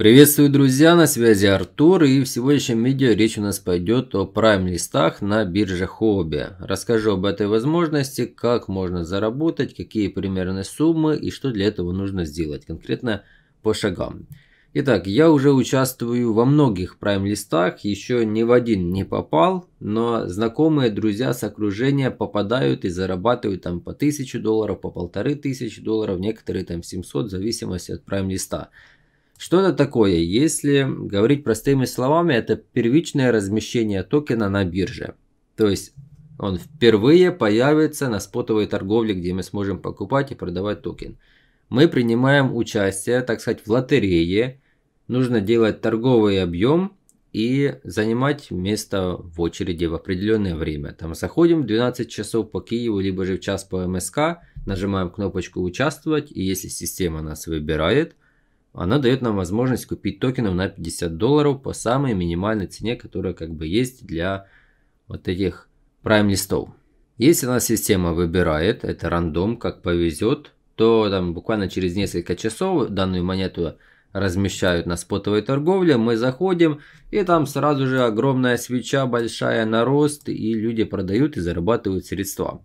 Приветствую, друзья, на связи Артур, и в сегодняшнем видео речь у нас пойдет о прайм-листах на бирже Хобби. Расскажу об этой возможности, как можно заработать, какие примерные суммы и что для этого нужно сделать, конкретно по шагам. Итак, я уже участвую во многих прайм-листах, еще ни в один не попал, но знакомые друзья с окружения попадают и зарабатывают там по 1000 долларов, по 1500 долларов, некоторые там 700, в зависимости от прайм-листа. Что это такое? Если говорить простыми словами, это первичное размещение токена на бирже. То есть он впервые появится на спотовой торговле, где мы сможем покупать и продавать токен. Мы принимаем участие, так сказать, в лотерее. Нужно делать торговый объем и занимать место в очереди в определенное время. Там заходим в 12 часов по Киеву, либо же в час по МСК, нажимаем кнопочку «Участвовать», и если система нас выбирает – она дает нам возможность купить токенов на 50 долларов по самой минимальной цене, которая как бы есть для вот этих Prime листов. Если у нас система выбирает, это рандом, как повезет, то там буквально через несколько часов данную монету размещают на спотовой торговле, мы заходим, и там сразу же огромная свеча, большая на рост, и люди продают и зарабатывают средства.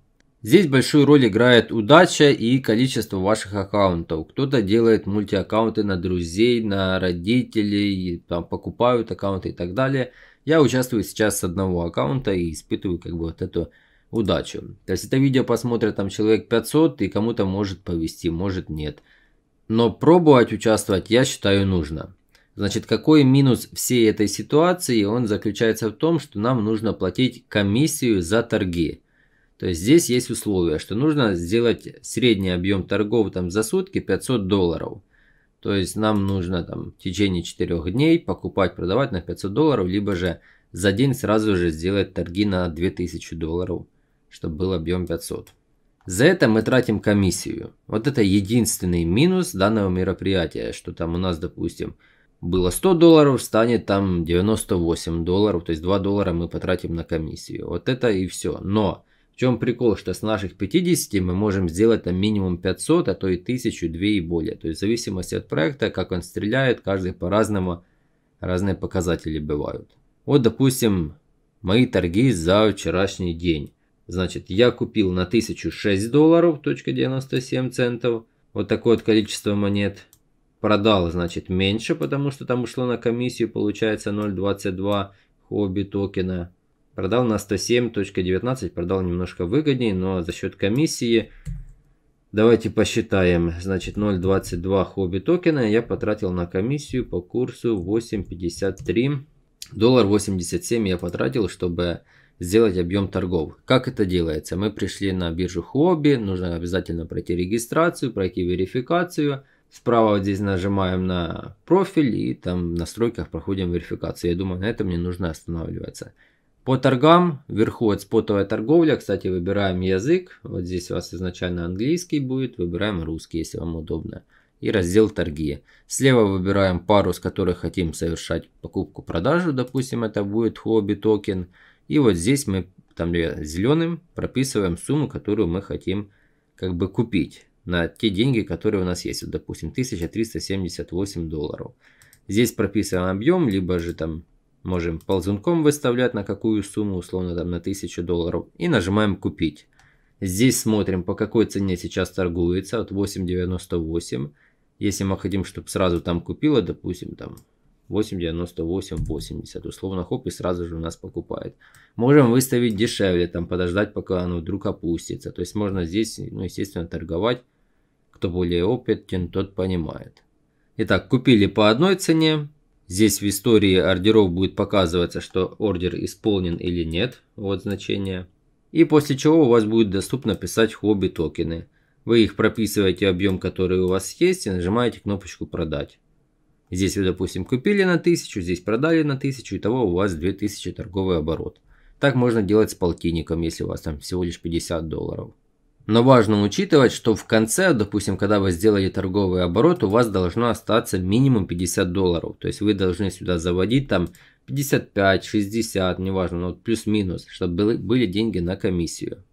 Здесь большую роль играет удача и количество ваших аккаунтов. Кто-то делает мультиаккаунты на друзей, на родителей, там покупают аккаунты и так далее. Я участвую сейчас с одного аккаунта и испытываю как бы вот эту удачу. То есть это видео посмотрят там человек 500 и кому-то может повести, может нет. Но пробовать участвовать я считаю нужно. Значит, какой минус всей этой ситуации? Он заключается в том, что нам нужно платить комиссию за торги. То есть здесь есть условие, что нужно сделать средний объем торгов там, за сутки 500 долларов. То есть нам нужно там, в течение 4 дней покупать, продавать на 500 долларов, либо же за день сразу же сделать торги на 2000 долларов, чтобы был объем 500. За это мы тратим комиссию. Вот это единственный минус данного мероприятия, что там у нас, допустим, было 100 долларов, станет там 98 долларов, то есть 2 доллара мы потратим на комиссию. Вот это и все. Но в чем прикол, что с наших 50 мы можем сделать там минимум 500, а то и 1000, 2 и более. То есть в зависимости от проекта, как он стреляет, каждый по-разному, разные показатели бывают. Вот, допустим, мои торги за вчерашний день. Значит, я купил на 1006 долларов, точка 97 центов, вот такое вот количество монет. Продал, значит, меньше, потому что там ушло на комиссию, получается 0,22 хобби токена. Продал на 107.19, продал немножко выгоднее, но за счет комиссии... Давайте посчитаем. Значит, 0.22 хобби токена я потратил на комиссию по курсу 8.53. Доллар 87 я потратил, чтобы сделать объем торгов. Как это делается? Мы пришли на биржу хобби, нужно обязательно пройти регистрацию, пройти верификацию. Справа вот здесь нажимаем на профиль и там в настройках проходим верификацию. Я думаю, на этом не нужно останавливаться. По торгам, вверху от спотовая торговля, кстати, выбираем язык. Вот здесь у вас изначально английский будет, выбираем русский, если вам удобно. И раздел торги. Слева выбираем пару, с которой хотим совершать покупку-продажу. Допустим, это будет хобби токен. И вот здесь мы там зеленым прописываем сумму, которую мы хотим как бы купить на те деньги, которые у нас есть. Вот, допустим, 1378 долларов. Здесь прописываем объем, либо же там Можем ползунком выставлять на какую сумму, условно там на 1000 долларов. И нажимаем купить. Здесь смотрим, по какой цене сейчас торгуется, от 8.98. Если мы хотим, чтобы сразу там купила, допустим, там 898 80 условно, хоп, и сразу же у нас покупает. Можем выставить дешевле, там подождать, пока оно вдруг опустится. То есть можно здесь, ну, естественно, торговать. Кто более опытен, тот понимает. Итак, купили по одной цене, Здесь в истории ордеров будет показываться, что ордер исполнен или нет, вот значение. И после чего у вас будет доступно писать хобби токены. Вы их прописываете объем, который у вас есть и нажимаете кнопочку «Продать». Здесь вы, допустим, купили на 1000, здесь продали на 1000, итого у вас 2000 торговый оборот. Так можно делать с полтинником, если у вас там всего лишь 50 долларов. Но важно учитывать, что в конце, допустим, когда вы сделали торговый оборот, у вас должно остаться минимум 50 долларов. То есть вы должны сюда заводить там 55, 60, неважно, но вот плюс-минус, чтобы были деньги на комиссию.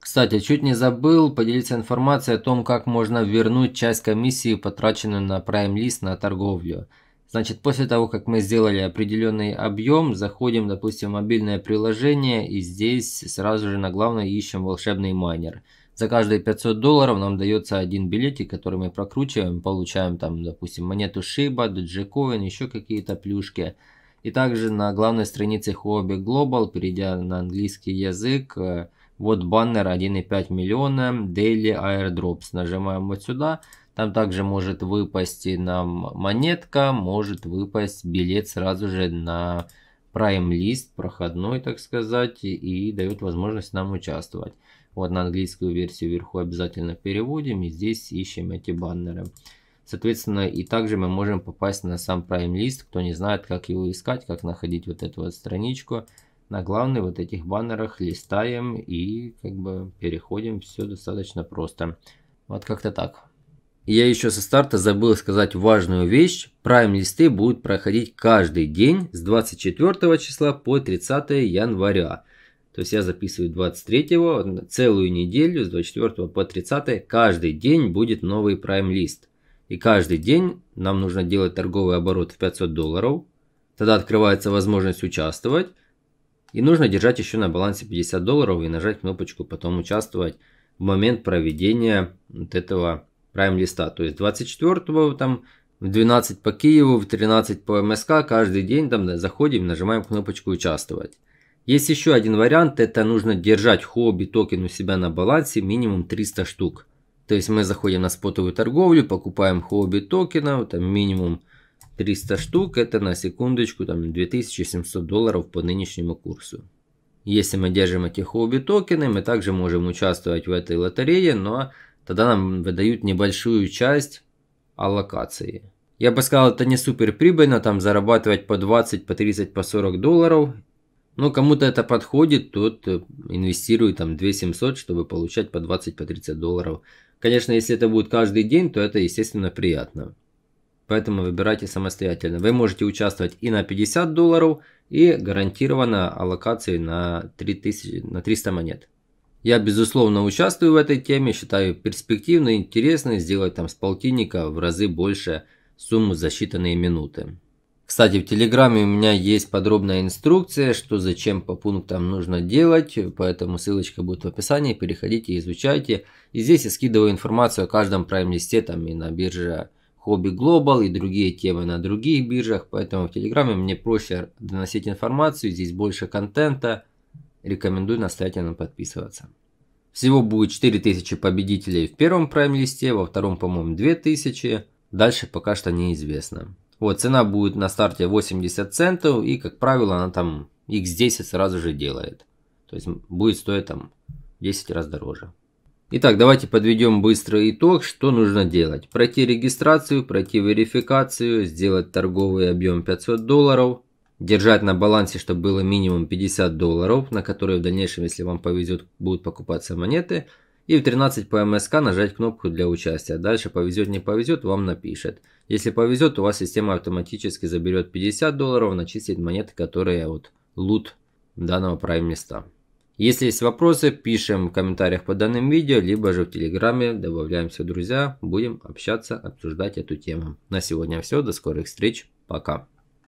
Кстати, чуть не забыл поделиться информацией о том, как можно вернуть часть комиссии, потраченную на Prime List на торговлю. Значит, после того, как мы сделали определенный объем, заходим, допустим, в мобильное приложение и здесь сразу же на главное ищем волшебный майнер – за каждые 500 долларов нам дается один билетик, который мы прокручиваем, получаем там, допустим, монету Шиба, Dogecoin, еще какие-то плюшки. И также на главной странице Huobi Global, перейдя на английский язык, э, вот баннер 1,5 миллиона Daily Airdrops. Нажимаем вот сюда. Там также может выпасть нам монетка, может выпасть билет сразу же на Prime List проходной, так сказать, и дает возможность нам участвовать. Вот на английскую версию вверху обязательно переводим. И здесь ищем эти баннеры. Соответственно, и также мы можем попасть на сам Prime List. Кто не знает, как его искать, как находить вот эту вот страничку. На главный вот этих баннерах листаем и как бы переходим. Все достаточно просто. Вот как-то так. я еще со старта забыл сказать важную вещь. prime листы будут проходить каждый день с 24 числа по 30 января. То есть я записываю 23 го целую неделю с 24 по 30 каждый день будет новый prime лист. И каждый день нам нужно делать торговый оборот в 500 долларов. Тогда открывается возможность участвовать. И нужно держать еще на балансе 50 долларов и нажать кнопочку «Потом участвовать» в момент проведения вот этого prime листа То есть 24 го там в 12 по Киеву, в 13 по МСК, каждый день там заходим, нажимаем кнопочку «Участвовать». Есть еще один вариант, это нужно держать хобби токен у себя на балансе минимум 300 штук. То есть мы заходим на спотовую торговлю, покупаем хобби токена, там минимум 300 штук, это на секундочку там 2700 долларов по нынешнему курсу. Если мы держим эти хобби токены, мы также можем участвовать в этой лотерее, но тогда нам выдают небольшую часть аллокации. Я бы сказал, это не супер прибыльно, там зарабатывать по 20, по 30, по 40 долларов но кому-то это подходит, тот э, инвестирует там 2700, чтобы получать по 20-30 по долларов. Конечно, если это будет каждый день, то это, естественно, приятно. Поэтому выбирайте самостоятельно. Вы можете участвовать и на 50 долларов, и гарантированно аллокации на, 3000, на 300 монет. Я, безусловно, участвую в этой теме, считаю перспективной, интересной, сделать там с полтинника в разы больше сумму за считанные минуты. Кстати, в Телеграме у меня есть подробная инструкция, что зачем по пунктам нужно делать, поэтому ссылочка будет в описании, переходите, изучайте. И здесь я скидываю информацию о каждом прайм-листе, там и на бирже Hobby Global, и другие темы на других биржах, поэтому в Телеграме мне проще доносить информацию, здесь больше контента. Рекомендую настоятельно подписываться. Всего будет 4000 победителей в первом прайм-листе, во втором, по-моему, 2000. Дальше пока что неизвестно. Вот, цена будет на старте 80 центов, и, как правило, она там x10 сразу же делает. То есть будет стоить там 10 раз дороже. Итак, давайте подведем быстрый итог, что нужно делать. Пройти регистрацию, пройти верификацию, сделать торговый объем 500 долларов, держать на балансе, чтобы было минимум 50 долларов, на которые в дальнейшем, если вам повезет, будут покупаться монеты – и в 13 по МСК нажать кнопку для участия. Дальше повезет не повезет, вам напишет. Если повезет, у вас система автоматически заберет 50 долларов, начислит монеты, которые вот лут данного прайм места. Если есть вопросы, пишем в комментариях под данным видео, либо же в Телеграме, добавляемся в друзья, будем общаться, обсуждать эту тему. На сегодня все, до скорых встреч, пока.